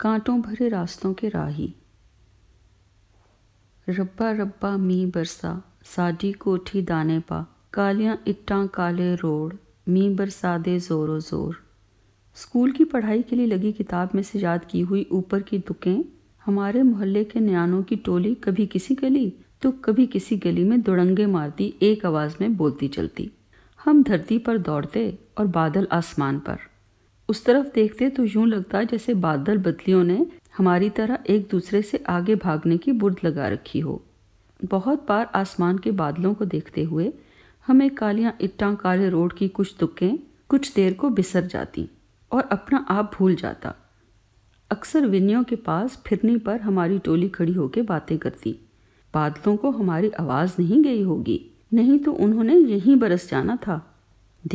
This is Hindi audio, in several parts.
कांटों भरे रास्तों के राही रब्बा रब्बा मी बरसा साडी कोठी दाने पा ਕਾਲੀਆਂ इट्टा काले रोड मी बरसा दे जोरो जोर स्कूल की पढ़ाई के लिए लगी किताब में से याद की हुई ऊपर की दुकें हमारे मोहल्ले के न्यानों की टोली कभी किसी गली तो कभी किसी गली में दुड़ंगे मारती एक आवाज़ में बोलती चलती हम धरती पर दौड़ते और बादल आसमान पर उस तरफ देखते तो यूं लगता जैसे बादल बदलियों ने हमारी तरह एक दूसरे से आगे भागने की बुर्द लगा रखी हो बहुत बार आसमान के बादलों को देखते हुए हमें कालियां इट्टा काले रोड की कुछ तुकें कुछ देर को बिसर जाती और अपना आप भूल जाता अक्सर विनियों के पास फिरने पर हमारी टोली खड़ी होकर बातें करती बादलों को हमारी आवाज़ नहीं गई होगी नहीं तो उन्होंने यहीं बरस जाना था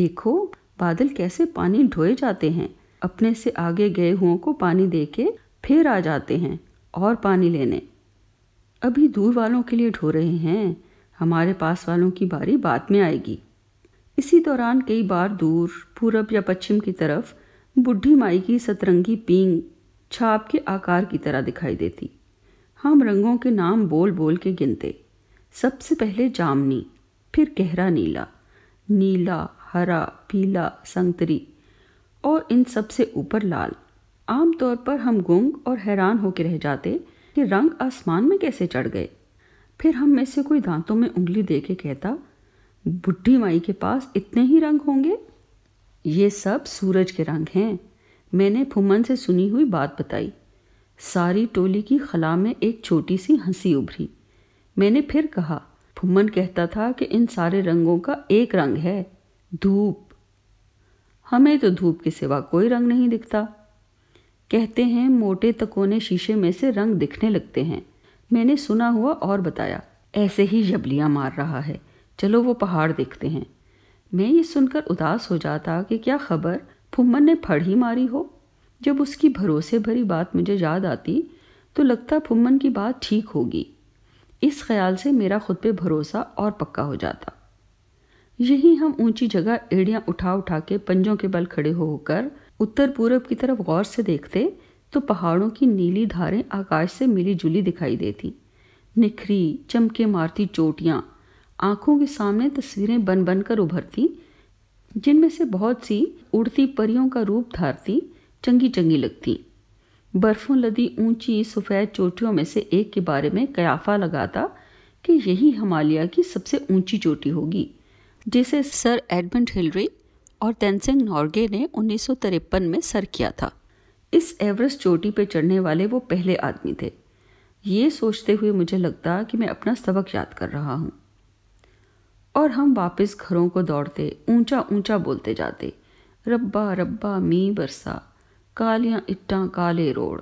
देखो बादल कैसे पानी ढोए जाते हैं अपने से आगे गए हुओं को पानी दे के फिर आ जाते हैं और पानी लेने अभी दूर वालों के लिए ढो रहे हैं हमारे पास वालों की बारी बाद में आएगी इसी दौरान कई बार दूर पूरब या पश्चिम की तरफ बुढ़ी माई की सतरंगी पींग छाप के आकार की तरह दिखाई देती हम रंगों के नाम बोल बोल के गिनते सबसे पहले जामनी फिर गहरा नीला नीला हरा पीला संतरी और इन सब से ऊपर लाल आमतौर पर हम गुंग और हैरान होकर रह जाते कि रंग आसमान में कैसे चढ़ गए फिर हम में से कोई दांतों में उंगली दे के कहता बुढ़ी माई के पास इतने ही रंग होंगे ये सब सूरज के रंग हैं मैंने फुमन से सुनी हुई बात बताई सारी टोली की खला में एक छोटी सी हंसी उभरी मैंने फिर कहा फुमन कहता था कि इन सारे रंगों का एक रंग है धूप हमें तो धूप के सिवा कोई रंग नहीं दिखता कहते हैं मोटे तकोने शीशे में से रंग दिखने लगते हैं मैंने सुना हुआ और बताया ऐसे ही जबलियाँ मार रहा है चलो वो पहाड़ देखते हैं मैं ये सुनकर उदास हो जाता कि क्या खबर फुम्मन ने फड़ ही मारी हो जब उसकी भरोसे भरी बात मुझे याद आती तो लगता फुम्मन की बात ठीक होगी इस ख्याल से मेरा खुद पे भरोसा और पक्का हो जाता यही हम ऊंची जगह एड़िया उठा उठा के पंजों के बल खड़े होकर उत्तर पूर्व की तरफ गौर से देखते तो पहाड़ों की नीली धारें आकाश से मिली जुली दिखाई देती निखरी चमके मारती चोटियाँ आँखों के सामने तस्वीरें बन बन कर उभरती जिनमें से बहुत सी उड़ती परियों का रूप धारती चंगी चंगी लगती बर्फ़ों लदी ऊंची सफ़ेद चोटियों में से एक के बारे में कयाफा लगाता कि यही हिमालय की सबसे ऊंची चोटी होगी जिसे सर एडमंड हिलरी और तेनसिंग नॉर्गे ने उन्नीस में सर किया था इस एवरेस्ट चोटी पर चढ़ने वाले वो पहले आदमी थे ये सोचते हुए मुझे लगता कि मैं अपना सबक याद कर रहा हूँ और हम वापस घरों को दौड़ते ऊंचा ऊंचा बोलते जाते रब्बा रब्बा मी बरसा कालियाँ इट्टा काले रोड़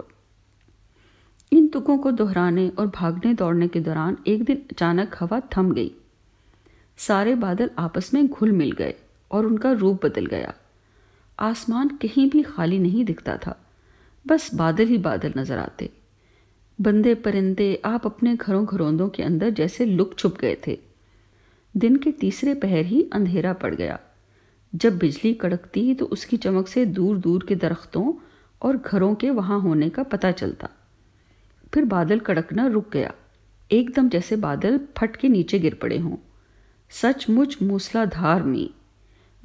इन तुकों को दोहराने और भागने दौड़ने के दौरान एक दिन अचानक हवा थम गई सारे बादल आपस में घुल मिल गए और उनका रूप बदल गया आसमान कहीं भी खाली नहीं दिखता था बस बादल ही बादल नजर आते बंदे परिंदे आप अपने घरों घरोंदों के अंदर जैसे लुक छुप गए थे दिन के तीसरे पहर ही अंधेरा पड़ गया जब बिजली कड़कती तो उसकी चमक से दूर दूर के दरख्तों और घरों के वहाँ होने का पता चलता फिर बादल कड़कना रुक गया एकदम जैसे बादल फट के नीचे गिर पड़े हों सचमुच मूसलाधार मी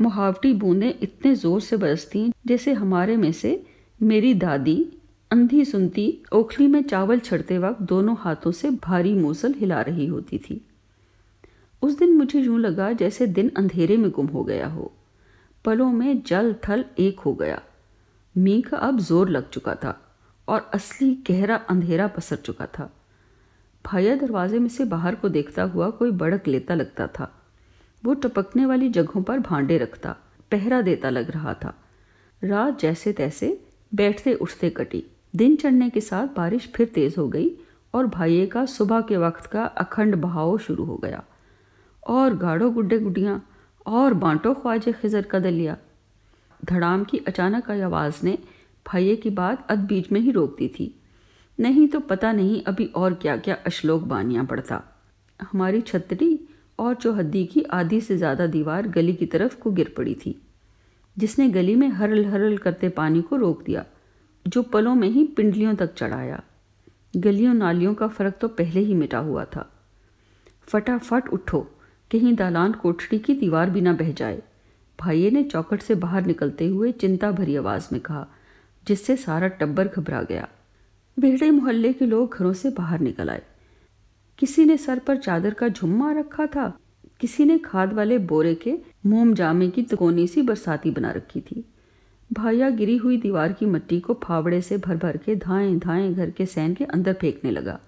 मुहावटी बूंदें इतने ज़ोर से बरसती जैसे हमारे में से मेरी दादी अंधी सुनती ओखली में चावल छड़ते वक्त दोनों हाथों से भारी मूसल हिला रही होती थी उस दिन मुझे यूं लगा जैसे दिन अंधेरे में गुम हो गया हो पलों में जल थल एक हो गया मी का अब जोर लग चुका था और असली गहरा अंधेरा पसर चुका था भाया दरवाजे में से बाहर को देखता हुआ कोई बड़क लेता लगता था वो टपकने वाली जगहों पर भांडे रखता पहरा देता लग रहा था रात जैसे तैसे बैठते उठते कटी दिन चढ़ने के साथ बारिश फिर तेज़ हो गई और भाइये का सुबह के वक्त का अखंड बहाव शुरू हो गया और गाढ़ो गुड्डे गुडियाँ और बांटो ख्वाजे खिजर का दलिया धड़ाम की अचानक आई आवाज़ ने भाइये की बात अद बीच में ही रोक दी थी नहीं तो पता नहीं अभी और क्या क्या अश्लोक बानियाँ पड़ता हमारी छतरी और हद्दी की आधी से ज़्यादा दीवार गली की तरफ को गिर पड़ी थी जिसने गली में हरल हरल करते पानी को रोक दिया जो पलों में ही पिंडलियों तक चढ़ाया गलियों नालियों का फर्क तो पहले ही मिटा हुआ था फटाफट उठो कहीं दालान कोठरी की दीवार भी ना बह जाए भाइये ने चौकट से बाहर निकलते हुए चिंता भरी आवाज़ में कहा जिससे सारा टब्बर घबरा गया बेहड़े मोहल्ले के लोग घरों से बाहर निकल आए किसी ने सर पर चादर का झुम्मा रखा था किसी ने खाद वाले बोरे के मोम जामे की तकोनी सी बरसाती बना रखी थी भाइया गिरी हुई दीवार की मिट्टी को फावड़े से भर भर के धाएं धाएं घर के सैन के अंदर फेंकने लगा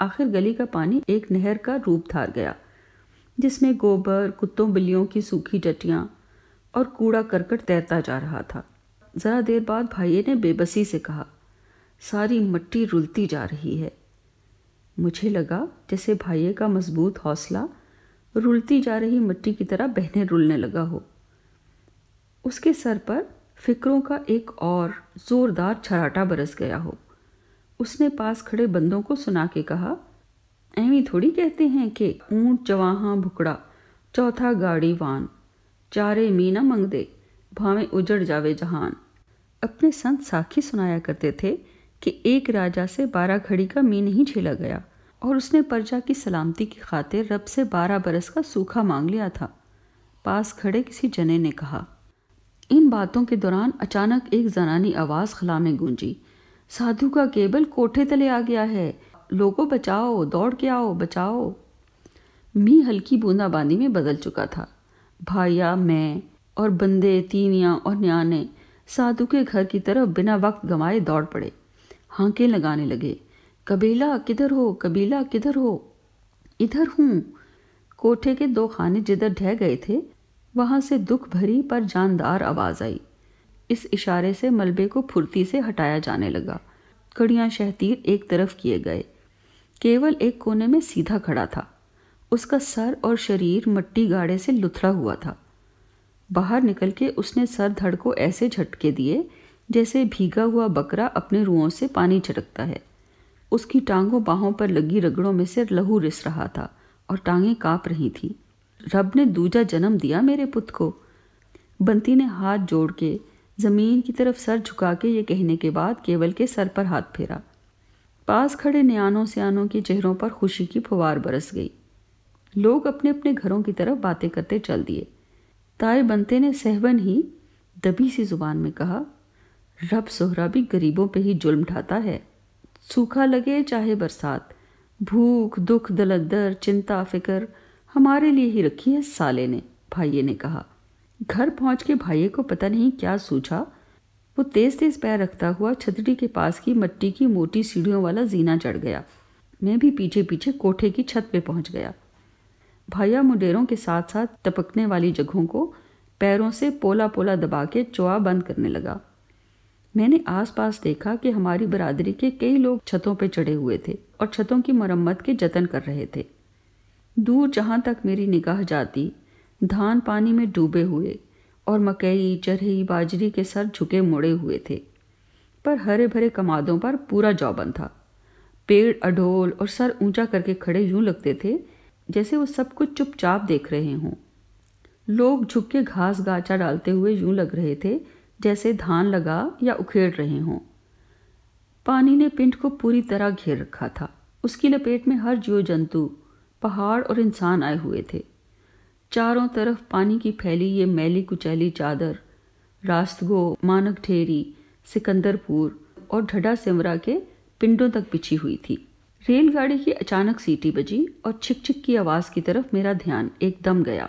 आखिर गली का पानी एक नहर का रूप धार गया जिसमें गोबर कुत्तों बिल्लियों की सूखी टटियाँ और कूड़ा करकट तैरता जा रहा था ज़रा देर बाद भाइये ने बेबसी से कहा सारी मट्टी रुलती जा रही है मुझे लगा जैसे भाइये का मजबूत हौसला रुलती जा रही मिट्टी की तरह बहने रुलने लगा हो उसके सर पर फिक्रों का एक और ज़ोरदार छराटा बरस गया हो उसने पास खड़े बंदों को सुना के कहा ऐवी थोड़ी कहते हैं कि ऊंट जवाहा भुकड़ा चौथा गाड़ी वान चारे मीना मंग दे भावें उजड़ जावे जहान अपने संत साखी सुनाया करते थे कि एक राजा से बारह घड़ी का मी नहीं छेला गया और उसने प्रजा की सलामती की खातिर रब से बारह बरस का सूखा मांग लिया था पास खड़े किसी जने ने कहा इन बातों के दौरान अचानक एक जनानी आवाज़ खला में गूंजी साधु का केबल कोठे तले आ गया है लोगो बचाओ दौड़ के आओ बचाओ मी हल्की बूंदाबांदी में बदल चुका था भाइया मैं और बंदे तीनिया और न्याने साधु के घर की तरफ बिना वक्त गंवाए दौड़ पड़े हांके लगाने लगे कबीला किधर हो कबीला किधर हो इधर हूँ कोठे के दो खाने जिधर ढह गए थे वहाँ से दुख भरी पर जानदार आवाज़ आई इस इशारे से मलबे को फुर्ती से हटाया जाने लगा कड़ियाँ शहतीर एक तरफ किए गए केवल एक कोने में सीधा खड़ा था उसका सर और शरीर मट्टी गाड़े से लुथड़ा हुआ था बाहर निकल के उसने सर धड़ को ऐसे झटके दिए जैसे भीगा हुआ बकरा अपने रुओं से पानी छिड़कता है उसकी टांगों बाहों पर लगी रगड़ों में से लहू रिस रहा था और टांगें काँप रही थीं रब ने दूजा जन्म दिया मेरे पुत को बंती ने हाथ जोड़ के ज़मीन की तरफ सर झुका के ये कहने के बाद केवल के सर पर हाथ फेरा पास खड़े न्यानों सियानों के चेहरों पर खुशी की फुहार बरस गई लोग अपने अपने घरों की तरफ बातें करते चल दिए ताए बनते ने सहवन ही दबी सी जुबान में कहा रब सोहरा भी गरीबों पे ही जुल्म ढाता है सूखा लगे चाहे बरसात भूख दुख दलदर चिंता फिकर हमारे लिए ही रखी है साले ने भाइये ने कहा घर पहुंच के भाइये को पता नहीं क्या सूझा वो तेज तेज पैर रखता हुआ छतरी के पास की मट्टी की मोटी सीढ़ियों वाला जीना चढ़ गया मैं भी पीछे पीछे कोठे की छत पे पहुंच गया भाइया मुडेरों के साथ साथ टपकने वाली जगहों को पैरों से पोला पोला दबा के चोआ बंद करने लगा मैंने आसपास देखा कि हमारी बरादरी के कई लोग छतों पर चढ़े हुए थे और छतों की मरम्मत के जतन कर रहे थे दूर जहाँ तक मेरी निगाह जाती धान पानी में डूबे हुए और मकई चरही बाजरी के सर झुके मुड़े हुए थे पर हरे भरे कमादों पर पूरा जौबन था पेड़ अडोल और सर ऊंचा करके खड़े यूं लगते थे जैसे वो सब कुछ चुपचाप देख रहे हों लोग झुक के घास गाचा डालते हुए यूं लग रहे थे जैसे धान लगा या उखेड़ रहे हों पानी ने पिंड को पूरी तरह घेर रखा था उसकी लपेट में हर जीव जंतु पहाड़ और इंसान आए हुए थे चारों तरफ पानी की फैली ये मैली कुचैली चादर रास्तगो मानक ठेरी सिकंदरपुर और ढडा सिमरा के पिंडों तक पिछी हुई थी रेलगाड़ी की अचानक सीटी बजी और छिक छिक की आवाज़ की तरफ मेरा ध्यान एकदम गया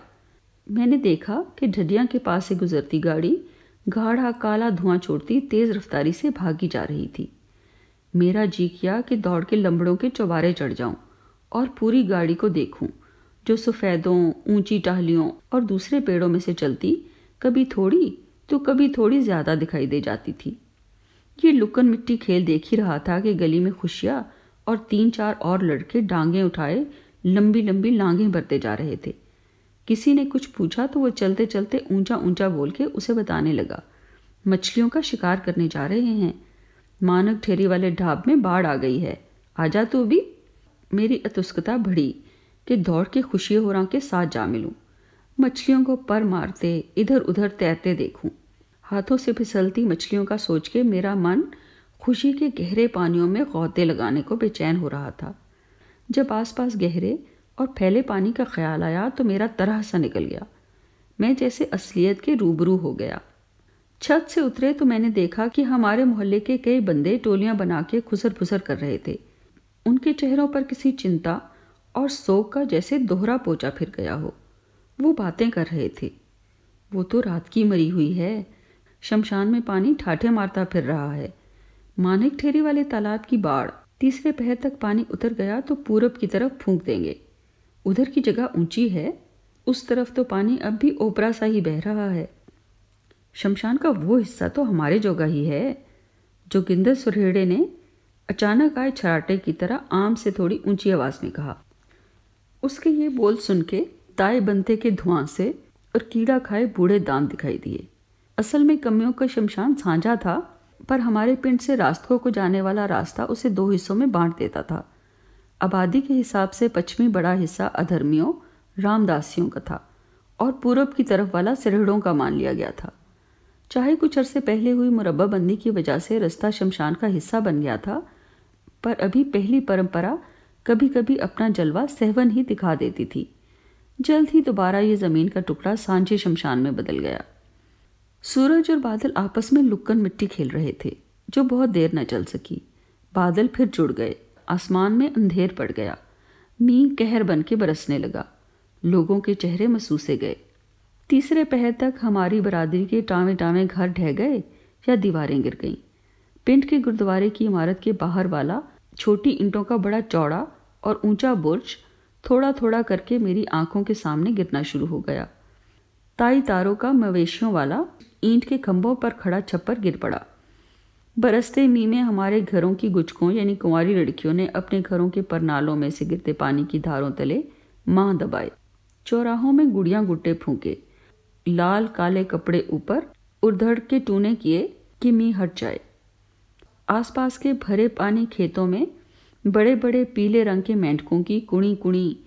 मैंने देखा कि ढडिया के पास से गुजरती गाड़ी गाढ़ा काला धुआं छोड़ती तेज रफ्तारी से भागी जा रही थी मेरा जी किया कि दौड़ के लंबड़ों के चौबारे चढ़ जाऊं और पूरी गाड़ी को देखूं जो सफ़ेदों ऊंची टहलियों और दूसरे पेड़ों में से चलती कभी थोड़ी तो कभी थोड़ी ज़्यादा दिखाई दे जाती थी ये लुकन मिट्टी खेल देख ही रहा था कि गली में खुशिया और तीन चार और लड़के डांगे उठाए लंबी लंबी लांगे भरते जा रहे थे किसी ने कुछ पूछा तो वो चलते चलते ऊंचा ऊंचा बोल के उसे बताने लगा मछलियों का शिकार करने जा रहे हैं मानक ठेरी वाले ढाब में बाढ़ आ गई है जा तू भी मेरी अतुस्कता बढ़ी कि दौड़ के खुशी रहा के साथ जा मिलूं मछलियों को पर मारते इधर उधर तैरते देखूं हाथों से फिसलती मछलियों का सोच के मेरा मन खुशी के गहरे पानियों में गौते लगाने को बेचैन हो रहा था जब आसपास गहरे और फैले पानी का ख्याल आया तो मेरा तरह सा निकल गया मैं जैसे असलियत के रूबरू हो गया छत से उतरे तो मैंने देखा कि हमारे मोहल्ले के कई बंदे टोलियां बना के खुसर फुसर कर रहे थे उनके चेहरों पर किसी चिंता और शोक का जैसे दोहरा पोचा फिर गया हो वो बातें कर रहे थे वो तो रात की मरी हुई है शमशान में पानी ठाठे मारता फिर रहा है मानिक ठेरी वाले तालाब की बाढ़ तीसरे पहर तक पानी उतर गया तो पूरब की तरफ फूंक देंगे उधर की जगह ऊंची है उस तरफ तो पानी अब भी ओपरा सा ही बह रहा है शमशान का वो हिस्सा तो हमारे जोगा ही है जो गिंदर सुरहेड़े ने अचानक आए छराटे की तरह आम से थोड़ी ऊंची आवाज़ में कहा उसके ये बोल सुन के ताए बनते के धुआं से और कीड़ा खाए बूढ़े दांत दिखाई दिए असल में कमियों का शमशान साझा था पर हमारे पिंड से रास्तों को जाने वाला रास्ता उसे दो हिस्सों में बांट देता था आबादी के हिसाब से पश्चिमी बड़ा हिस्सा अधर्मियों रामदासियों का था और पूरब की तरफ वाला सिरहड़ों का मान लिया गया था चाहे कुछ अरसे पहले हुई मुरब्बाबंदी की वजह से रास्ता शमशान का हिस्सा बन गया था पर अभी पहली परंपरा कभी कभी अपना जलवा सहवन ही दिखा देती थी जल्द ही दोबारा ये ज़मीन का टुकड़ा सांझे शमशान में बदल गया सूरज और बादल आपस में लुक्कन मिट्टी खेल रहे थे जो बहुत देर न चल सकी बादल फिर जुड़ गए आसमान में अंधेर पड़ गया मी कहर बन के बरसने लगा लोगों के चेहरे मसूसे गए तीसरे पहर तक हमारी बरादरी के टावे टावे घर ढह गए या दीवारें गिर गईं पिंड के गुरुद्वारे की इमारत के बाहर वाला छोटी ईंटों का बड़ा चौड़ा और ऊंचा बुर्ज थोड़ा थोड़ा करके मेरी आंखों के सामने गिरना शुरू हो गया ताई तारों का मवेशियों वाला ईंट के खंभों पर खड़ा छप्पर गिर पड़ा बरसते मी में हमारे घरों की गुचकों यानी कुंवारी लड़कियों ने अपने घरों के परनालों में से गिरते पानी की धारों तले माँ दबाए चौराहों में गुड़िया गुट्टे फूके लाल काले कपड़े ऊपर उधड़ के टूने किए कि मी हट जाए आसपास के भरे पानी खेतों में बड़े बड़े पीले रंग के मेंढकों की कुणी कुणी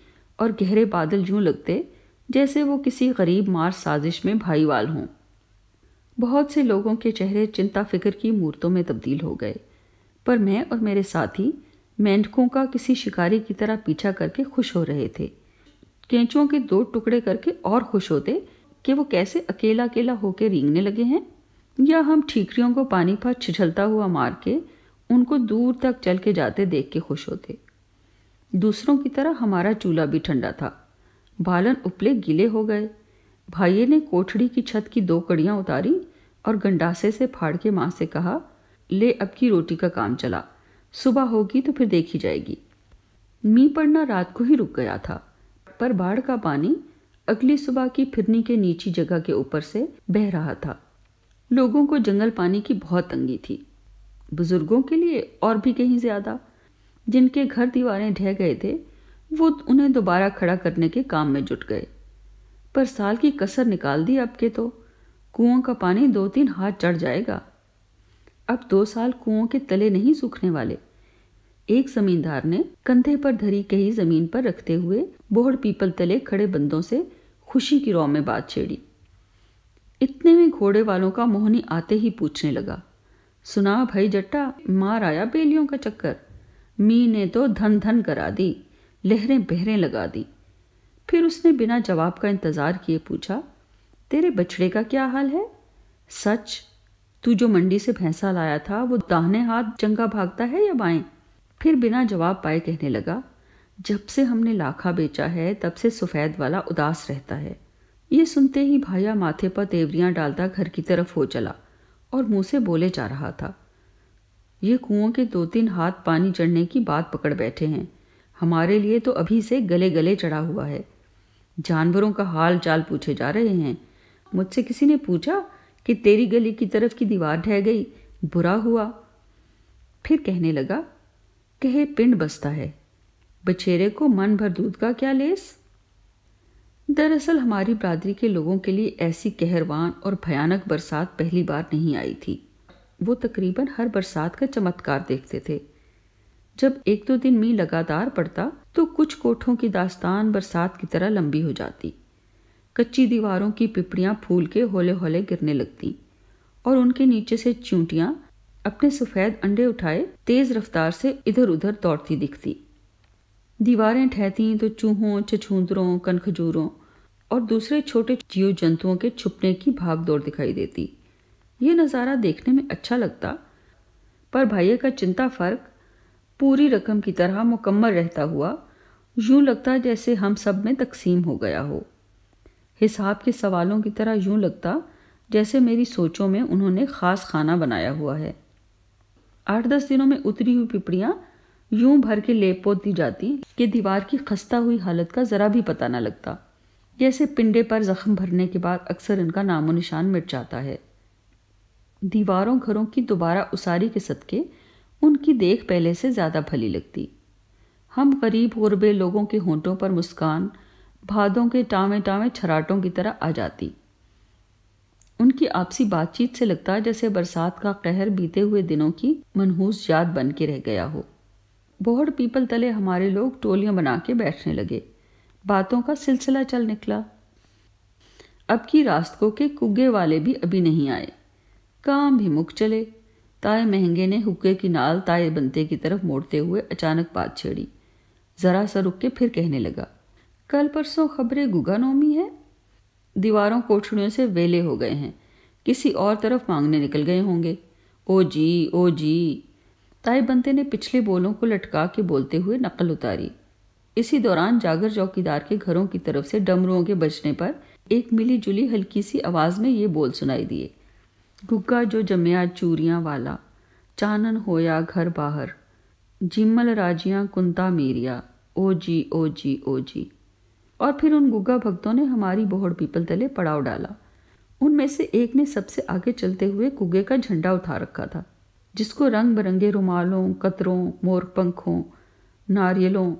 और गहरे बादल जू लगते जैसे वो किसी गरीब मार साजिश में भाईवाल हों बहुत से लोगों के चेहरे चिंता फिक्र की मूर्तों में तब्दील हो गए पर मैं और मेरे साथी मेंढकों का किसी शिकारी की तरह पीछा करके खुश हो रहे थे केंचुओं के दो टुकड़े करके और खुश होते कि वो कैसे अकेला अकेला होकर रींगने लगे हैं या हम ठीकरियों को पानी पर छिछलता हुआ मार के उनको दूर तक चल के जाते देख के खुश होते दूसरों की तरह हमारा चूल्हा भी ठंडा था बालन उपले गीले हो गए भाइये ने कोठड़ी की छत की दो कड़ियाँ उतारी और गंडासे से फाड़ के माँ से कहा ले अब की रोटी का काम चला सुबह होगी तो फिर देखी जाएगी मी पड़ना रात को ही रुक गया था पर बाढ़ का पानी अगली सुबह की फिरनी के नीची जगह के ऊपर से बह रहा था लोगों को जंगल पानी की बहुत तंगी थी बुजुर्गों के लिए और भी कहीं ज़्यादा जिनके घर दीवारें ढह गए थे वो उन्हें दोबारा खड़ा करने के काम में जुट गए पर साल की कसर निकाल दी अब के तो कुओं का पानी दो तीन हाथ चढ़ जाएगा अब दो साल कुओं के तले नहीं सूखने वाले एक जमींदार ने कंधे पर धरी कही जमीन पर रखते हुए बोहड़ पीपल तले खड़े बंदों से खुशी की रौ में बात छेड़ी इतने में घोड़े वालों का मोहनी आते ही पूछने लगा सुना भाई जट्टा मार आया बेलियों का चक्कर मी ने तो धन धन करा दी लहरें बहरें लगा दी फिर उसने बिना जवाब का इंतज़ार किए पूछा तेरे बछड़े का क्या हाल है सच तू जो मंडी से भैंसा लाया था वो दाहने हाथ चंगा भागता है या बाएं फिर बिना जवाब पाए कहने लगा जब से हमने लाखा बेचा है तब से सफ़ेद वाला उदास रहता है ये सुनते ही भाइया माथे पर देवरियां डालता घर की तरफ हो चला और मुंह से बोले जा रहा था ये कुओं के दो तीन हाथ पानी चढ़ने की बात पकड़ बैठे हैं हमारे लिए तो अभी से गले गले चढ़ा हुआ है जानवरों का हाल चाल पूछे जा रहे हैं मुझसे किसी ने पूछा कि तेरी गली की तरफ की दीवार ढह गई बुरा हुआ फिर कहने लगा कहे पिंड बसता है बछेरे को मन भर दूध का क्या लेस दरअसल हमारी बरादरी के लोगों के लिए ऐसी कहरवान और भयानक बरसात पहली बार नहीं आई थी वो तकरीबन हर बरसात का चमत्कार देखते थे जब एक दो दिन मी लगातार पड़ता तो कुछ कोठों की दास्तान बरसात की तरह लंबी हो जाती कच्ची दीवारों की पिपड़ियां फूल के होले होले गिरने लगती और उनके नीचे से चूंटियां अपने सफ़ेद अंडे उठाए तेज़ रफ्तार से इधर उधर दौड़ती दिखती दीवारें ठहती तो चूहों छछूंदरों कनखजूरों और दूसरे छोटे जीव जंतुओं के छुपने की भाग दौड़ दिखाई देती ये नज़ारा देखने में अच्छा लगता पर भाइये का चिंता फ़र्क पूरी रकम की तरह मुकम्मल रहता हुआ यूं लगता जैसे हम सब में तकसीम हो गया हो हिसाब के सवालों की तरह यूं लगता जैसे मेरी सोचों में उन्होंने ख़ास खाना बनाया हुआ है आठ दस दिनों में उतरी हुई पिपड़ियाँ यूं भर के पोत दी जाती कि दीवार की खस्ता हुई हालत का ज़रा भी पता न लगता जैसे पिंडे पर ज़ख्म भरने के बाद अक्सर इनका नामो निशान मिट जाता है दीवारों घरों की दोबारा उसारी के सदके उनकी देख पहले से ज़्यादा भली लगती हम गरीब गुरबे लोगों के होंठों पर मुस्कान भादों के टावे टावे छराटों की तरह आ जाती उनकी आपसी बातचीत से लगता जैसे बरसात का कहर बीते हुए दिनों की मनहूस याद बन के रह गया हो बोहड़ पीपल तले हमारे लोग टोलियां बना के बैठने लगे बातों का सिलसिला चल निकला अब की रास्तों के कुगे वाले भी अभी नहीं आए काम भी मुक चले ताए महंगे ने हुक्के की नाल ताए बनते की तरफ मोड़ते हुए अचानक बात छेड़ी ज़रा सा रुक के फिर कहने लगा कल परसों खबरें गुगा नौमी है दीवारों कोठड़ियों से वेले हो गए हैं किसी और तरफ मांगने निकल गए होंगे ओ जी ओ जी ताए बनते ने पिछले बोलों को लटका के बोलते हुए नकल उतारी इसी दौरान जागर चौकीदार के घरों की तरफ से डमरुओं के बजने पर एक मिली जुली हल्की सी आवाज़ में ये बोल सुनाई दिए गुग्गा जो जमया चूरिया वाला चानन होया घर बाहर जिमल राजियाँ कुंता मीरिया ओ जी ओ जी ओ जी और फिर उन गुग्गा भक्तों ने हमारी बोहड़ पीपल तले पड़ाव डाला उनमें से एक ने सबसे आगे चलते हुए गुग्गे का झंडा उठा रखा था जिसको रंग बिरंगे रुमालों कतरों मोर पंखों नारियलों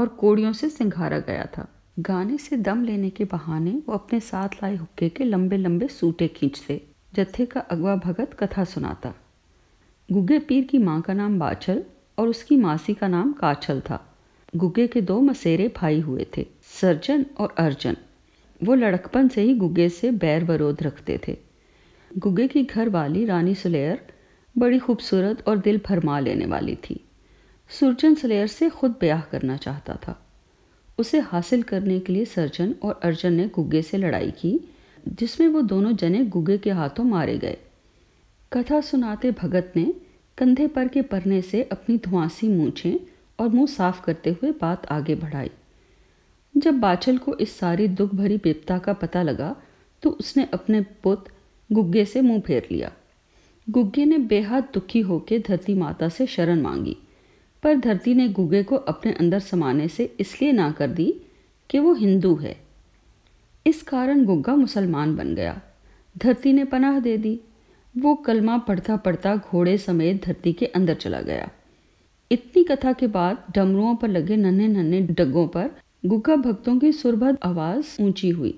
और कोड़ियों से सिंघारा गया था गाने से दम लेने के बहाने वो अपने साथ लाए हुक्के के लंबे लंबे सूटे खींचते जत्थे का अगवा भगत कथा सुनाता गुग्गे पीर की माँ का नाम बाछल और उसकी मासी का नाम काछल था गुग्गे के दो मसेरे भाई हुए थे सर्जन और अर्जन वो लड़कपन से ही गुग्गे से बैर वरोध रखते थे गुग्गे की घर वाली रानी सुलेयर बड़ी खूबसूरत और दिल भरमा लेने वाली थी सुरजन सुलेयर से खुद ब्याह करना चाहता था उसे हासिल करने के लिए सर्जन और अर्जन ने गुग्गे से लड़ाई की जिसमें वो दोनों जने गुगे के हाथों मारे गए कथा सुनाते भगत ने कंधे पर के परने से अपनी धुआंसी मूछें और मुंह साफ करते हुए बात आगे बढ़ाई जब बाछल को इस सारी दुख भरी बेपता का पता लगा तो उसने अपने पुत गुग्गे से मुंह फेर लिया गुग्गे ने बेहद दुखी होकर धरती माता से शरण मांगी पर धरती ने गुग्गे को अपने अंदर समाने से इसलिए ना कर दी कि वो हिंदू है इस कारण गुग्गा मुसलमान बन गया धरती ने पनाह दे दी वो कलमा पढ़ता पढ़ता घोड़े समेत धरती के अंदर चला गया इतनी कथा के बाद डमरुओं पर लगे नन्हे नन्हे डगों पर गुग्गा भक्तों की सुरभद आवाज ऊंची हुई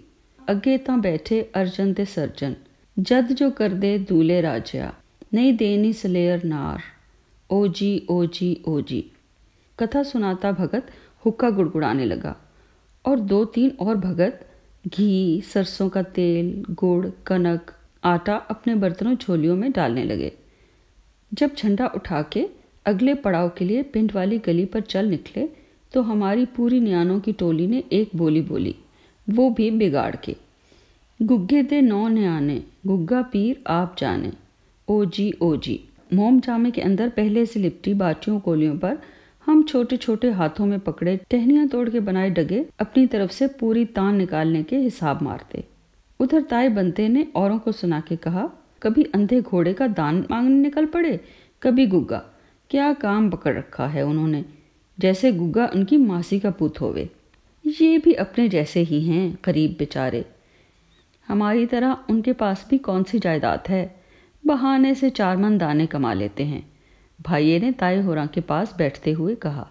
अगे बैठे अर्जन ते सर्जन जद जो कर दे दूले राजया नहीं देनी सलेयर नार ओ जी ओ जी ओ जी कथा सुनाता भगत हुक्का गुड़गुड़ाने लगा और दो तीन और भगत घी सरसों का तेल गुड़ कनक आटा अपने बर्तनों झोलियों में डालने लगे जब झंडा उठा के अगले पड़ाव के लिए पिंड वाली गली पर चल निकले तो हमारी पूरी न्यानों की टोली ने एक बोली बोली वो भी बिगाड़ के गुग्गे दे नौ न्याने गुग्गा पीर आप जाने ओ जी ओ जी मोम जामे के अंदर पहले से लिपटी बाटियों कोलियों पर हम छोटे छोटे हाथों में पकड़े टहनियां तोड़ के बनाए डगे अपनी तरफ से पूरी तान निकालने के हिसाब मारते उधर ताए बनते ने औरों को सुना के कहा कभी अंधे घोड़े का दान मांगने निकल पड़े कभी गुग्गा क्या काम पकड़ रखा है उन्होंने जैसे गुग्गा उनकी मासी का पुत होवे ये भी अपने जैसे ही हैं करीब बेचारे हमारी तरह उनके पास भी कौन सी जायदाद है बहाने से चार मन दाने कमा लेते हैं भाइये ने ताए होरा के पास बैठते हुए कहा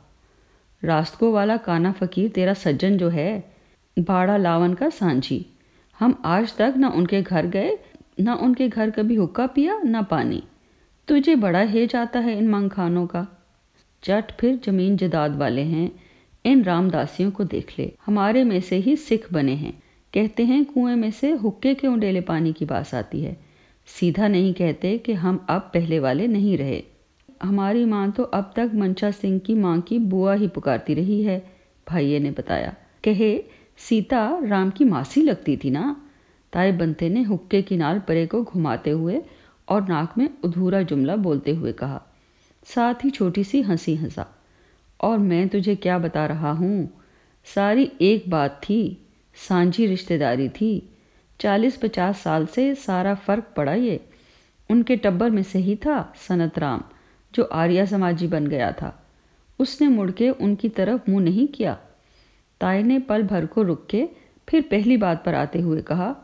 रास्तों वाला काना फकीर तेरा सज्जन जो है भाड़ा लावन का सांझी हम आज तक ना उनके घर गए ना उनके घर कभी हुक्का पिया ना पानी तुझे बड़ा हे जाता है इन खानों का जट फिर जमीन जदाद वाले हैं इन रामदासियों को देख ले हमारे में से ही सिख बने हैं कहते हैं कुएं में से हुक्के के उंडेले पानी की बास आती है सीधा नहीं कहते कि हम अब पहले वाले नहीं रहे हमारी माँ तो अब तक मंशा सिंह की माँ की बुआ ही पुकारती रही है भाइये ने बताया कहे सीता राम की मासी लगती थी ना ताए बंते ने हुक्के किनार परे को घुमाते हुए और नाक में अधूरा जुमला बोलते हुए कहा साथ ही छोटी सी हंसी हंसा और मैं तुझे क्या बता रहा हूँ सारी एक बात थी सांझी रिश्तेदारी थी चालीस पचास साल से सारा फर्क पड़ा ये उनके टब्बर में से ही था सनत राम जो आर्या समाजी बन गया था उसने मुड़ के उनकी तरफ मुंह नहीं किया ताय ने पल भर को रुक के फिर पहली बात पर आते हुए कहा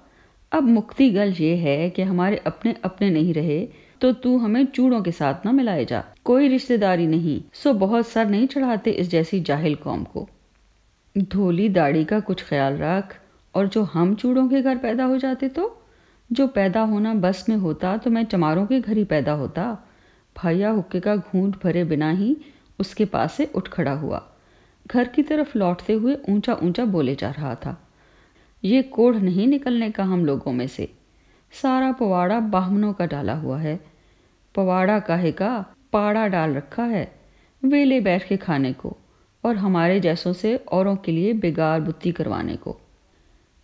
अब मुक्ति गल ये है कि हमारे अपने अपने नहीं रहे तो तू हमें चूड़ों के साथ ना मिलाए जा कोई रिश्तेदारी नहीं सो बहुत सर नहीं चढ़ाते इस जैसी जाहिल कौम को धोली दाढ़ी का कुछ ख्याल रख और जो हम चूड़ों के घर पैदा हो जाते तो जो पैदा होना बस में होता तो मैं चमारों के घर ही पैदा होता भैया हुक्के का घूंट भरे बिना ही उसके पास से उठ खड़ा हुआ घर की तरफ लौटते हुए ऊंचा ऊंचा बोले जा रहा था ये कोढ़ नहीं निकलने का हम लोगों में से सारा पवाड़ा बाहमनों का डाला हुआ है पवाड़ा काहे का पाड़ा डाल रखा है वेले बैठ के खाने को और हमारे जैसों से औरों के लिए बेगार बुत्ती करवाने को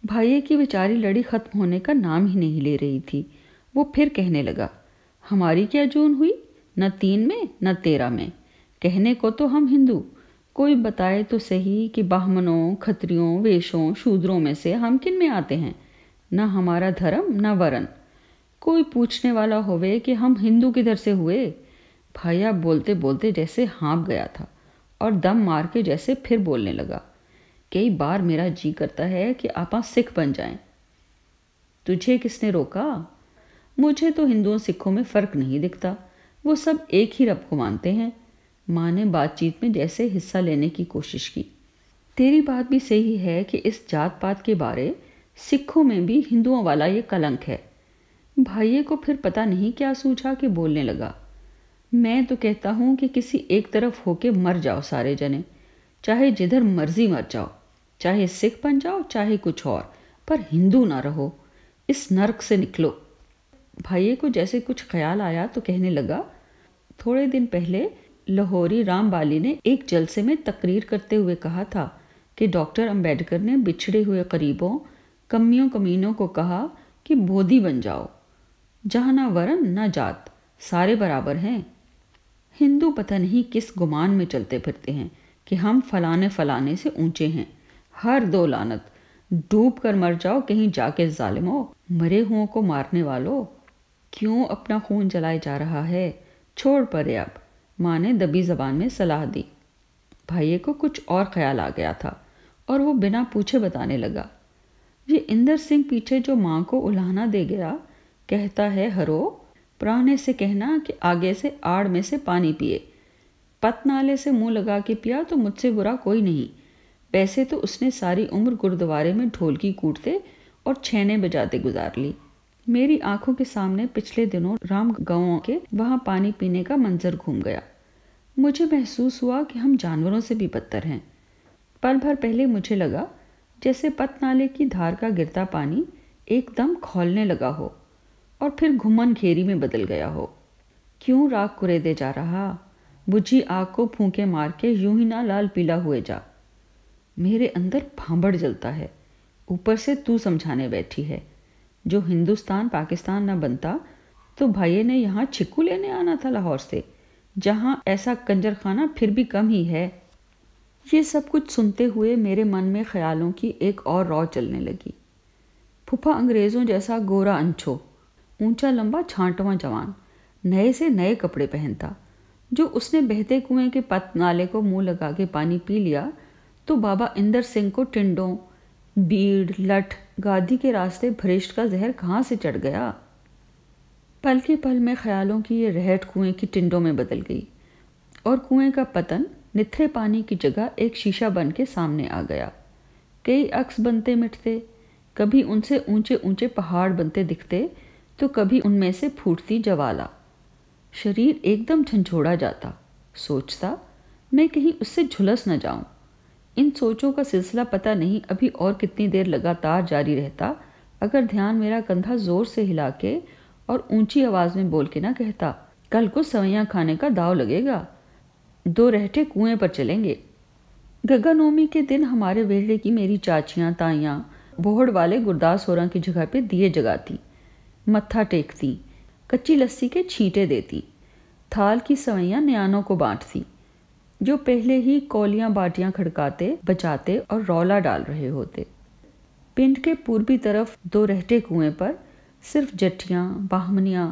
भाइये की बेचारी लड़ी खत्म होने का नाम ही नहीं ले रही थी वो फिर कहने लगा हमारी क्या जून हुई न तीन में न तेरह में कहने को तो हम हिंदू कोई बताए तो सही कि बाहमनों खत्रियों वेशों शूद्रों में से हम किन में आते हैं न हमारा धर्म न वरण कोई पूछने वाला होवे कि हम हिंदू किधर से हुए भैया बोलते बोलते जैसे हाँप गया था और दम मार के जैसे फिर बोलने लगा कई बार मेरा जी करता है कि आपा सिख बन जाएं। तुझे किसने रोका मुझे तो हिंदुओं सिखों में फ़र्क नहीं दिखता वो सब एक ही रब को मानते हैं माँ ने बातचीत में जैसे हिस्सा लेने की कोशिश की तेरी बात भी सही है कि इस जात पात के बारे सिखों में भी हिंदुओं वाला ये कलंक है भाइये को फिर पता नहीं क्या सूझा कि बोलने लगा मैं तो कहता हूँ कि किसी एक तरफ होके मर जाओ सारे जने चाहे जिधर मर्जी मर जाओ चाहे सिख बन जाओ चाहे कुछ और पर हिंदू ना रहो इस नरक से निकलो भाइये को जैसे कुछ ख्याल आया तो कहने लगा थोड़े दिन पहले लाहौरी राम बाली ने एक जलसे में तकरीर करते हुए कहा था कि डॉक्टर अंबेडकर ने बिछड़े हुए करीबों कमियों कमीनों को कहा कि बोधी बन जाओ जहाँ ना वरन ना जात सारे बराबर हैं हिंदू पता नहीं किस गुमान में चलते फिरते हैं कि हम फलाने फलाने से ऊंचे हैं हर दो लानत डूब कर मर जाओ कहीं जाके जालिमो मरे हुओं को मारने वालों क्यों अपना खून जलाए जा रहा है छोड़ परे अब माँ ने दबी जबान में सलाह दी भाइये को कुछ और ख्याल आ गया था और वो बिना पूछे बताने लगा ये इंदर सिंह पीछे जो माँ को उल्हाना दे गया कहता है हरो प्राणे से कहना कि आगे से आड़ में से पानी पिए पत नाले से मुंह लगा के पिया तो मुझसे बुरा कोई नहीं वैसे तो उसने सारी उम्र गुरुद्वारे में ढोलकी कूटते और छेने बजाते गुजार ली मेरी आंखों के सामने पिछले दिनों राम गांव के वहाँ पानी पीने का मंजर घूम गया मुझे महसूस हुआ कि हम जानवरों से भी बदतर हैं पल भर पहले मुझे लगा जैसे पत नाले की धार का गिरता पानी एकदम खोलने लगा हो और फिर घुमन घेरी में बदल गया हो क्यों राग कुरेदे जा रहा बुझी आग को फूके मार के यूं ही ना लाल पीला हुए जा मेरे अंदर भांबड़ जलता है ऊपर से तू समझाने बैठी है जो हिंदुस्तान पाकिस्तान ना बनता तो भाइये ने यहाँ छिक्कू लेने आना था लाहौर से जहाँ ऐसा कंजर खाना फिर भी कम ही है ये सब कुछ सुनते हुए मेरे मन में ख्यालों की एक और रौ चलने लगी फुफा अंग्रेज़ों जैसा गोरा अनछो ऊंचा लंबा छांटवा जवान नए से नए कपड़े पहनता जो उसने बहते कुएं के पत नाले को मुंह लगा के पानी पी लिया तो बाबा इंदर सिंह को टिंडों बीड़ लठ गादी के रास्ते भ्रष्ट का जहर कहाँ से चढ़ गया पल के पल में ख्यालों की ये रहट कुएं की टिंडों में बदल गई और कुएं का पतन निथरे पानी की जगह एक शीशा बन के सामने आ गया कई अक्स बनते मिटते कभी उनसे ऊंचे ऊंचे पहाड़ बनते दिखते तो कभी उनमें से फूटती जवाला शरीर एकदम झंझोड़ा जाता सोचता मैं कहीं उससे झुलस न जाऊं इन सोचों का सिलसिला पता नहीं अभी और कितनी देर लगातार जारी रहता अगर ध्यान मेरा कंधा जोर से हिला के और ऊंची आवाज़ में बोल के ना कहता कल को सवैया खाने का दाव लगेगा दो रहटे कुएं पर चलेंगे गगनोमी के दिन हमारे वेहड़े की मेरी चाचियां ताइयां बोहड़ वाले गुरदास होरा की जगह पे दिए जगाती मत्था टेकती कच्ची लस्सी के छींटे देती थाल की सवैया न्यानों को बांटती जो पहले ही कौलियां बाटियां खड़काते बचाते और रौला डाल रहे होते पिंड के पूर्वी तरफ दो रहते कुएं पर सिर्फ जट्ठियाँ बाहमनियाँ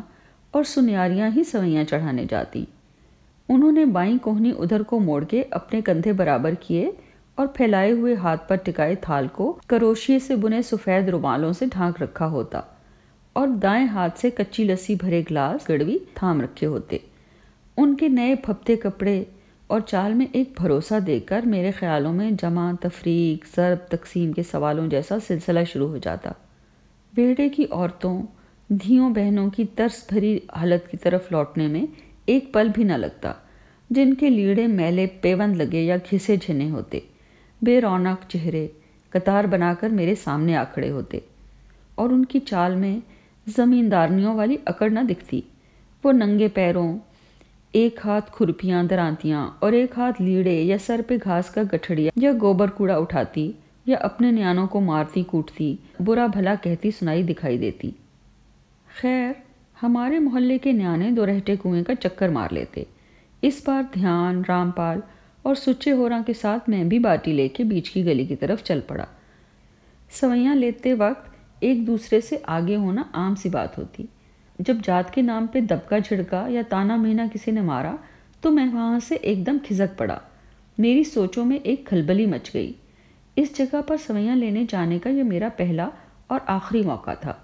और सुनियारियाँ ही सवैयाँ चढ़ाने जाती उन्होंने बाई कोहनी उधर को मोड़ के अपने कंधे बराबर किए और फैलाए हुए हाथ पर टिकाए थाल को करोशिए से बुने सफ़ेद रुमालों से ढांक रखा होता और दाएं हाथ से कच्ची लस्सी भरे ग्लास गड़वी थाम रखे होते उनके नए फपते कपड़े और चाल में एक भरोसा देकर मेरे ख्यालों में जमा तफरीक ज़रब तकसीम के सवालों जैसा सिलसिला शुरू हो जाता बेड़े की औरतों धियों बहनों की तरस भरी हालत की तरफ लौटने में एक पल भी न लगता जिनके लीड़े मैले पेवंद लगे या घिसे झिने होते बेरौनक चेहरे कतार बनाकर मेरे सामने आखड़े होते और उनकी चाल में ज़मींदारनियों वाली अकड़ न दिखती वो नंगे पैरों एक हाथ खुरपियां दरांतियां और एक हाथ लीड़े या सर पे घास का गठड़िया या गोबर कूड़ा उठाती या अपने न्यानों को मारती कूटती बुरा भला कहती सुनाई दिखाई देती खैर हमारे मोहल्ले के न्याने दो रहटे कुएं का चक्कर मार लेते इस बार ध्यान रामपाल और सुच्चे होरा के साथ मैं भी बाटी लेके बीच की गली की तरफ चल पड़ा सवैयाँ लेते वक्त एक दूसरे से आगे होना आम सी बात होती जब जात के नाम पे दबका झिड़का या ताना मीना किसी ने मारा तो मैं वहाँ से एकदम खिसक पड़ा मेरी सोचों में एक खलबली मच गई इस जगह पर सवैया लेने जाने का यह मेरा पहला और आखिरी मौका था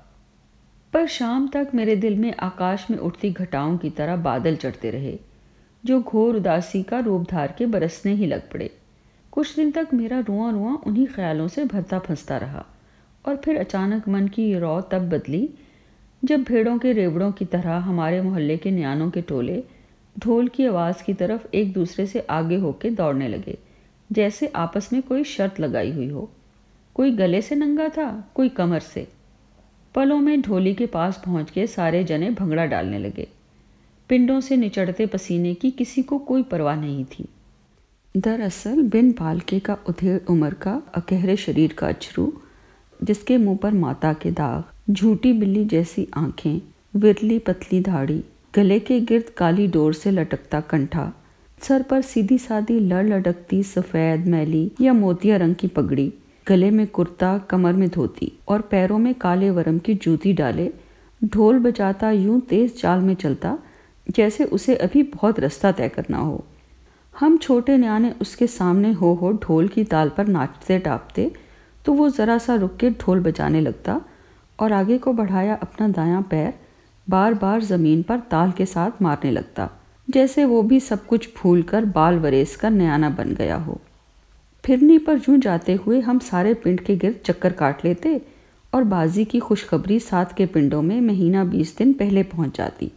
पर शाम तक मेरे दिल में आकाश में उठती घटाओं की तरह बादल चढ़ते रहे जो घोर उदासी का रूप धार के बरसने ही लग पड़े कुछ दिन तक मेरा रुआ रुआ उन्हीं ख्यालों से भरता फंसता रहा और फिर अचानक मन की रौ तब बदली जब भेड़ों के रेवड़ों की तरह हमारे मोहल्ले के न्यानों के टोले ढोल की आवाज़ की तरफ एक दूसरे से आगे होके दौड़ने लगे जैसे आपस में कोई शर्त लगाई हुई हो कोई गले से नंगा था कोई कमर से पलों में ढोली के पास पहुंच के सारे जने भंगड़ा डालने लगे पिंडों से निचड़ते पसीने की किसी को कोई परवाह नहीं थी दरअसल बिन पालके का उधेड़ उम्र का अकेहरे शरीर का अछरू जिसके मुंह पर माता के दाग झूठी बिल्ली जैसी आंखें विरली पतली धाड़ी गले के गिर्द काली डोर से लटकता कंठा सर पर सीधी सादी लड़ लटकती सफ़ेद मैली या मोतिया रंग की पगड़ी गले में कुर्ता कमर में धोती और पैरों में काले वरम की जूती डाले ढोल बजाता यूं तेज चाल में चलता जैसे उसे अभी बहुत रास्ता तय करना हो हम छोटे न्याने उसके सामने हो हो ढोल की ताल पर नाचते टापते तो वो ज़रा सा रुक के ढोल बजाने लगता और आगे को बढ़ाया अपना दायां पैर बार बार ज़मीन पर ताल के साथ मारने लगता जैसे वो भी सब कुछ भूल कर बाल वरेस का नयाना बन गया हो फिरनी पर यूँ जाते हुए हम सारे पिंड के गिर चक्कर काट लेते और बाजी की खुशखबरी साथ के पिंडों में महीना बीस दिन पहले पहुंच जाती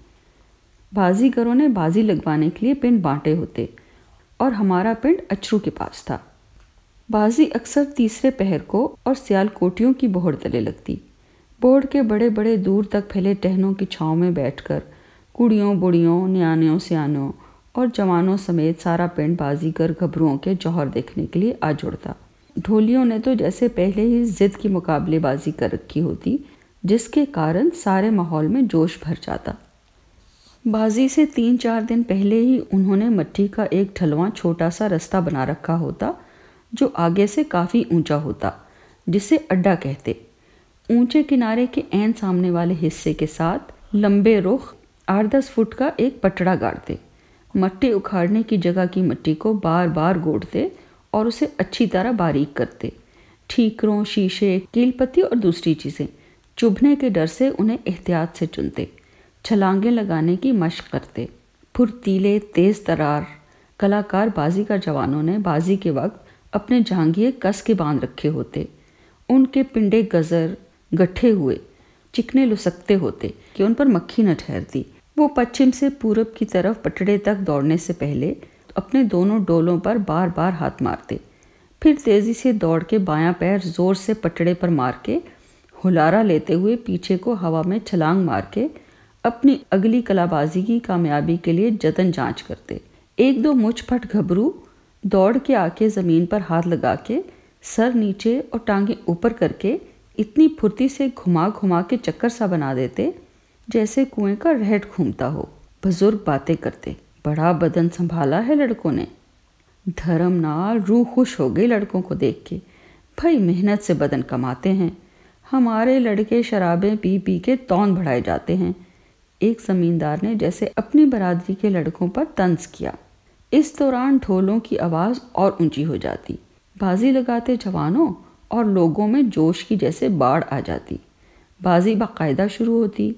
बाजीगरों ने बाजी लगवाने के लिए पिंड बांटे होते और हमारा पिंड अचरू के पास था बाजी अक्सर तीसरे पहर को और सियाल कोटियों की बोहड़ तले लगती बोर्ड के बड़े बड़े दूर तक फैले टहनों की छाँव में बैठकर कुड़ियों बुढ़ियों न्याणियों सियानों और जवानों समेत सारा बाजी कर घबरुओं के जौहर देखने के लिए आ जुड़ता ढोलियों ने तो जैसे पहले ही जिद की मुकाबलेबाजी कर रखी होती जिसके कारण सारे माहौल में जोश भर जाता बाजी से तीन चार दिन पहले ही उन्होंने मट्टी का एक ढलवा छोटा सा रास्ता बना रखा होता जो आगे से काफ़ी ऊंचा होता जिसे अड्डा कहते ऊंचे किनारे के एन सामने वाले हिस्से के साथ लंबे रुख आठ दस फुट का एक पटड़ा गाड़ते मट्टी उखाड़ने की जगह की मिट्टी को बार बार गोड़ते और उसे अच्छी तरह बारीक करते ठीकरों शीशे कीलपत्ती और दूसरी चीज़ें चुभने के डर से उन्हें एहतियात से चुनते छलांगे लगाने की मशक करते फुर्तीले तेज़ तरार कलाकार बाजी का जवानों ने बाजी के वक्त अपने जहांगीर कस के बांध रखे होते उनके पिंडे गज़र गठे हुए चिकने लुसकते होते कि उन पर मक्खी न ठहरती वो पश्चिम से पूरब की तरफ पटड़े तक दौड़ने से पहले अपने दोनों डोलों पर बार बार हाथ मारते फिर तेज़ी से दौड़ के बायां पैर जोर से पटड़े पर मार के हुलारा लेते हुए पीछे को हवा में छलांग मार के अपनी अगली कलाबाजी की कामयाबी के लिए जतन जांच करते एक दो मुछ फट घबरू दौड़ के आके ज़मीन पर हाथ लगा के सर नीचे और टांगे ऊपर करके इतनी फुर्ती से घुमा घुमा के चक्कर सा बना देते जैसे कुएं का रहट घूमता हो बुजुर्ग बातें करते बड़ा बदन संभाला है लड़कों ने धर्म नाल रूह खुश हो गई लड़कों को देख के भाई मेहनत से बदन कमाते हैं हमारे लड़के शराबें पी पी के तौन बढ़ाए जाते हैं एक ज़मींदार ने जैसे अपनी बरादरी के लड़कों पर तंज किया इस दौरान ढोलों की आवाज़ और ऊंची हो जाती बाजी लगाते जवानों और लोगों में जोश की जैसे बाढ़ आ जाती बाजी बाकायदा शुरू होती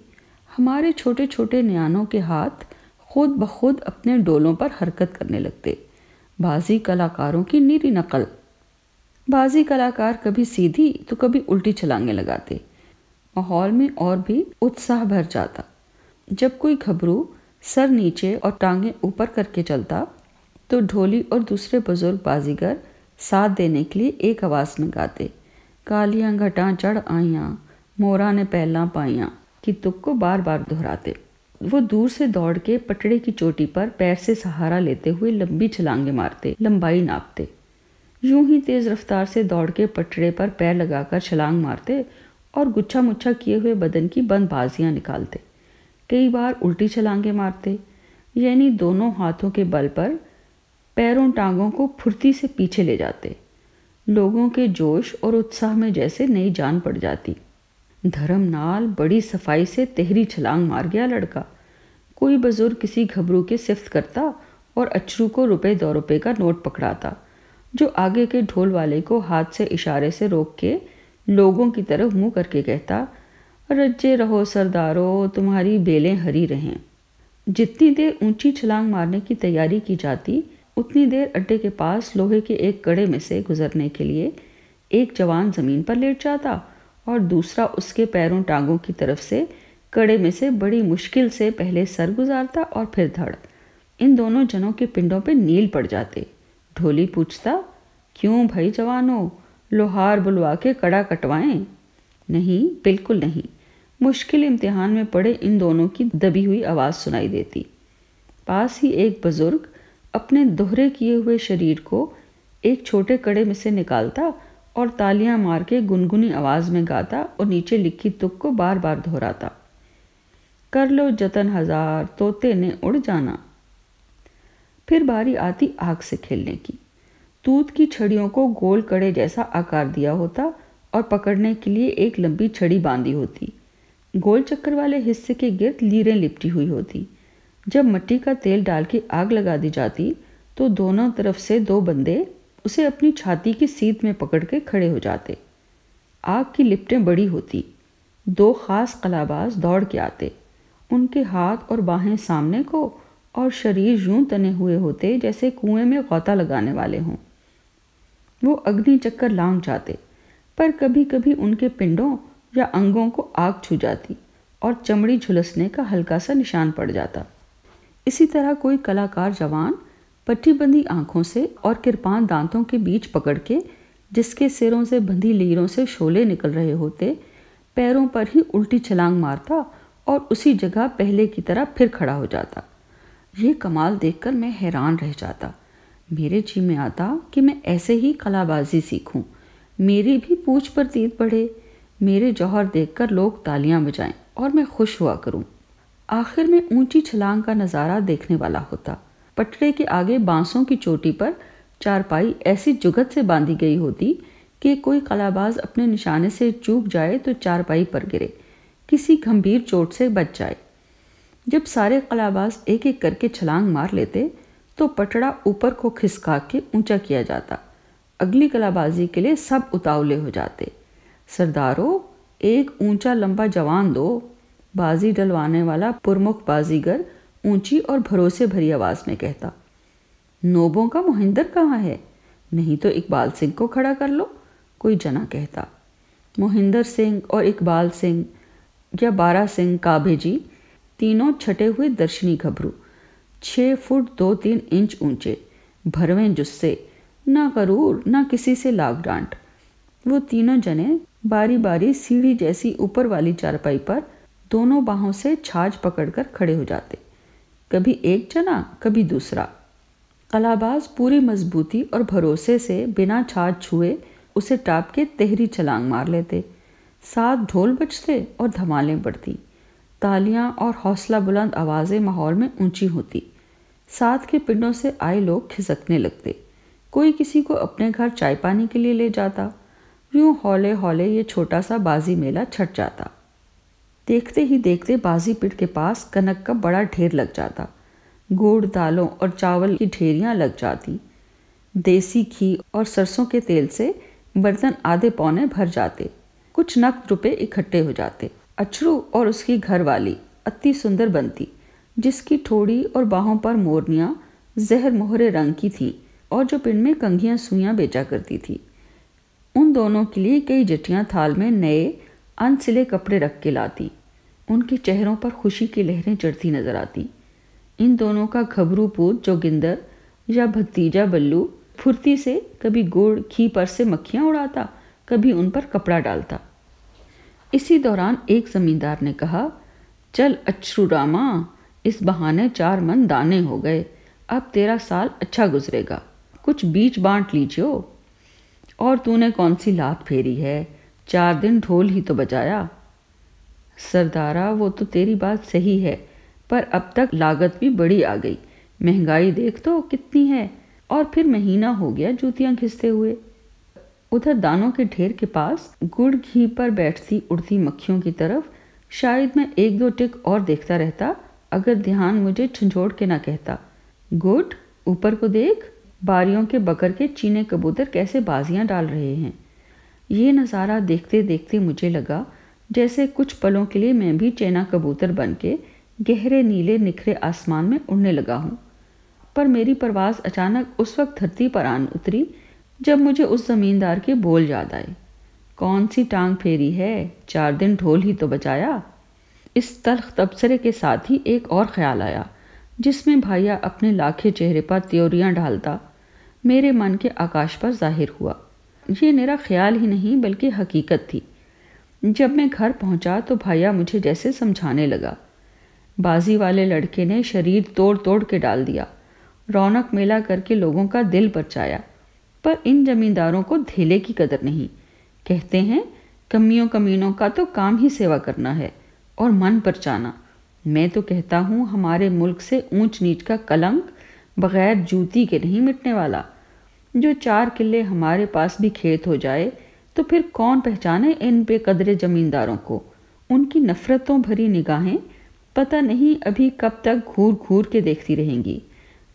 हमारे छोटे छोटे न्यानों के हाथ खुद ब खुद अपने डोलों पर हरकत करने लगते बाजी कलाकारों की नीरी नकल बाजी कलाकार कभी सीधी तो कभी उल्टी छलांगे लगाते माहौल में और भी उत्साह भर जाता जब कोई घबरू सर नीचे और टांगे ऊपर करके चलता तो ढोली और दूसरे बुजुर्ग बाजीगर साथ देने के लिए एक आवाज़ में गाते कालियाँ घटां चढ़ आइयाँ मोरा ने पहला पाइया की तुक को बार बार दोहराते वो दूर से दौड़ के पटड़े की चोटी पर पैर से सहारा लेते हुए लंबी छलांगे मारते लंबाई नापते यूं ही तेज़ रफ्तार से दौड़ के पटड़े पर पैर लगाकर छलांग मारते और गुच्छा मुच्छा किए हुए बदन की बंद बाजियां निकालते कई बार उल्टी छलांगे मारते यानी दोनों हाथों के बल पर पैरों टांगों को फुर्ती से पीछे ले जाते लोगों के जोश और उत्साह में जैसे नई जान पड़ जाती धर्मनाल बड़ी सफाई से तेहरी छलांग मार गया लड़का कोई बुजुर्ग किसी घबरू के सिफ्त करता और अचरू को रुपए दो रुपए का नोट पकड़ाता जो आगे के ढोल वाले को हाथ से इशारे से रोक के लोगों की तरफ मुंह करके कहता रज्जे रहो सरदारो तुम्हारी बेलें हरी रहें जितनी देर ऊंची छलांग मारने की तैयारी की जाती उतनी देर अड्डे के पास लोहे के एक कड़े में से गुजरने के लिए एक जवान ज़मीन पर लेट जाता और दूसरा उसके पैरों टांगों की तरफ से कड़े में से बड़ी मुश्किल से पहले सर गुजारता और फिर धड़ इन दोनों जनों के पिंडों पर नील पड़ जाते ढोली पूछता क्यों भाई जवानों लोहार बुलवा के कड़ा कटवाएं नहीं बिल्कुल नहीं मुश्किल इम्तिहान में पड़े इन दोनों की दबी हुई आवाज़ सुनाई देती पास ही एक बुज़ुर्ग अपने दोहरे किए हुए शरीर को एक छोटे कड़े में से निकालता और तालियां मार के गुनगुनी आवाज़ में गाता और नीचे लिखी तुक को बार बार दोहराता कर लो जतन हजार तोते ने उड़ जाना फिर बारी आती आग से खेलने की तूत की छड़ियों को गोल कड़े जैसा आकार दिया होता और पकड़ने के लिए एक लंबी छड़ी बांधी होती गोल चक्कर वाले हिस्से के गिर्द लीरें लिपटी हुई होती जब मट्टी का तेल डाल के आग लगा दी जाती तो दोनों तरफ से दो बंदे उसे अपनी छाती की सीध में पकड़ के खड़े हो जाते आग की लिपटें बड़ी होती दो खास कलाबाज दौड़ के आते उनके हाथ और बाहें सामने को और शरीर यूं तने हुए होते जैसे कुएं में गौता लगाने वाले हों वो अग्नि चक्कर लांग जाते पर कभी कभी उनके पिंडों या अंगों को आग छू जाती और चमड़ी झुलसने का हल्का सा निशान पड़ जाता इसी तरह कोई कलाकार जवान पट्टीबंदी आंखों से और किरपान दांतों के बीच पकड़ के जिसके सिरों से बंधी लीरों से शोले निकल रहे होते पैरों पर ही उल्टी छलांग मारता और उसी जगह पहले की तरह फिर खड़ा हो जाता ये कमाल देखकर मैं हैरान रह जाता मेरे जी में आता कि मैं ऐसे ही कलाबाजी सीखूं, मेरी भी पूछ पर तीर पड़े मेरे जौहर देखकर लोग तालियां बजाएं और मैं खुश हुआ करूं। आखिर में ऊंची छलांग का नज़ारा देखने वाला होता पटड़े के आगे बांसों की चोटी पर चारपाई ऐसी जुगत से बांधी गई होती कि कोई कलाबाज अपने निशाने से चूक जाए तो चारपाई पर गिरे किसी गंभीर चोट से बच जाए जब सारे कलाबाज एक एक करके छलांग मार लेते तो पटड़ा ऊपर को खिसका के ऊंचा किया जाता अगली कलाबाजी के लिए सब उतावले हो जाते सरदारों एक ऊंचा लंबा जवान दो बाजी डलवाने वाला पुरमुख बाजीगर ऊंची और भरोसे भरी आवाज़ में कहता नोबों का मोहिंदर कहाँ है नहीं तो इकबाल सिंह को खड़ा कर लो कोई जना कहता मोहिंदर सिंह और इकबाल सिंह या बारा सिंह काबे जी तीनों छटे हुए दर्शनी घबरू छः फुट दो तीन इंच ऊंचे भरवें जुस्से ना करूर ना किसी से लाग डांट वो तीनों जने बारी बारी सीढ़ी जैसी ऊपर वाली चारपाई पर दोनों बाहों से छाछ पकड़कर खड़े हो जाते कभी एक चना कभी दूसरा कलाबाज पूरी मजबूती और भरोसे से बिना छाछ छुए उसे टाप के तहरी छलांग मार लेते साथ ढोल बजते और धमालें बढ़ती तालियां और हौसला बुलंद आवाज़ें माहौल में ऊंची होती साथ के पिंडों से आए लोग खिसकने लगते कोई किसी को अपने घर चाय पानी के लिए ले जाता यूं हौले हौले ये छोटा सा बाजी मेला छट जाता देखते ही देखते बाजी पिट के पास कनक का बड़ा ढेर लग जाता गुड़ दालों और चावल की ढेरियाँ लग जाती देसी घी और सरसों के तेल से बर्तन आधे पौने भर जाते कुछ नकद रुपए इकट्ठे हो जाते अछरू और उसकी घरवाली अति सुंदर बनती जिसकी ठोड़ी और बाहों पर मोरनियाँ जहर मोहरे रंग की थी और जो पिंड में कंघियाँ सुइयाँ बेचा करती थी उन दोनों के लिए कई जटियाँ थाल में नए अनसिले कपड़े रख के लाती उनके चेहरों पर खुशी की लहरें चढ़ती नजर आती इन दोनों का घबरू पूत जोगिंदर या भतीजा बल्लू फुर्ती से कभी गोड़ घी पर से मक्खियाँ उड़ाता कभी उन पर कपड़ा डालता इसी दौरान एक जमींदार ने कहा चल अच्छू रामा इस बहाने चार मन दाने हो गए अब तेरा साल अच्छा गुजरेगा कुछ बीज बांट लीजियो और तूने कौन सी लात फेरी है चार दिन ढोल ही तो बजाया सरदारा वो तो तेरी बात सही है पर अब तक लागत भी बड़ी आ गई महंगाई देख तो कितनी है और फिर महीना हो गया जूतियां घिसते हुए उधर दानों के ढेर के पास गुड़ घी पर बैठती उड़ती मक्खियों की तरफ शायद मैं एक दो टिक और देखता रहता अगर ध्यान मुझे झंझोड़ के ना कहता गुड ऊपर को देख बारियों के बकर के चीने कबूतर कैसे बाजियां डाल रहे हैं ये नज़ारा देखते देखते मुझे लगा जैसे कुछ पलों के लिए मैं भी चैना कबूतर बन के गहरे नीले निखरे आसमान में उड़ने लगा हूँ पर मेरी परवाज़ अचानक उस वक्त धरती पर आन उतरी जब मुझे उस ज़मींदार के बोल याद आए कौन सी टांग फेरी है चार दिन ढोल ही तो बचाया इस तलख तबसरे के साथ ही एक और ख्याल आया जिसमें भाइया अपने लाखे चेहरे पर त्योरियाँ ढालता मेरे मन के आकाश पर जाहिर हुआ ये मेरा ख्याल ही नहीं बल्कि हकीकत थी जब मैं घर पहुंचा तो भैया मुझे जैसे समझाने लगा बाजी वाले लड़के ने शरीर तोड़ तोड़ के डाल दिया रौनक मेला करके लोगों का दिल बचाया पर इन जमींदारों को धेले की कदर नहीं कहते हैं कमियों कमीनों का तो काम ही सेवा करना है और मन परचाना मैं तो कहता हूँ हमारे मुल्क से ऊंच नीच का कलंक बगैर जूती के नहीं मिटने वाला जो चार किले हमारे पास भी खेत हो जाए तो फिर कौन पहचाने इन बेकदरे जमींदारों को उनकी नफरतों भरी निगाहें पता नहीं अभी कब तक घूर घूर के देखती रहेंगी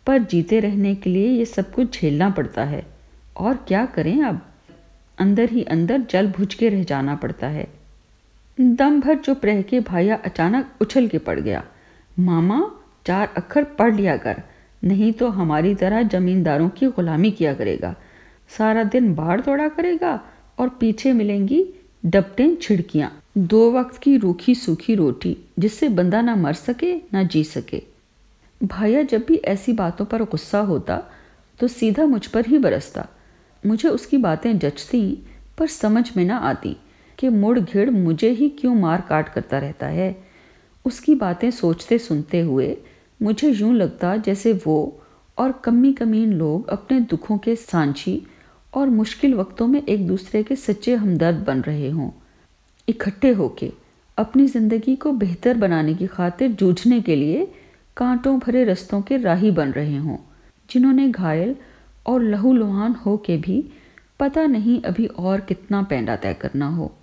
पर जीते रहने के लिए ये सब कुछ झेलना पड़ता है और क्या करें अब अंदर ही अंदर जल भुज के रह जाना पड़ता है दम भर चुप रह के भाइया अचानक उछल के पड़ गया मामा चार अखर पढ़ लिया कर नहीं तो हमारी तरह जमींदारों की गुलामी किया करेगा सारा दिन बाढ़ तोड़ा करेगा और पीछे मिलेंगी डपटें छिड़कियां दो वक्त की रूखी सूखी रोटी जिससे बंदा ना मर सके ना जी सके भाइया जब भी ऐसी बातों पर गुस्सा होता तो सीधा मुझ पर ही बरसता मुझे उसकी बातें जचती पर समझ में ना आती कि मुड़ घिड़ मुझे ही क्यों मार काट करता रहता है उसकी बातें सोचते सुनते हुए मुझे यूं लगता जैसे वो और कमी कमीन लोग अपने दुखों के सांची और मुश्किल वक्तों में एक दूसरे के सच्चे हमदर्द बन रहे हों इकट्ठे होके अपनी ज़िंदगी को बेहतर बनाने की खातिर जूझने के लिए कांटों भरे रस्तों के राही बन रहे हों जिन्होंने घायल और लहूलुहान हो के भी पता नहीं अभी और कितना पैंडा तय करना हो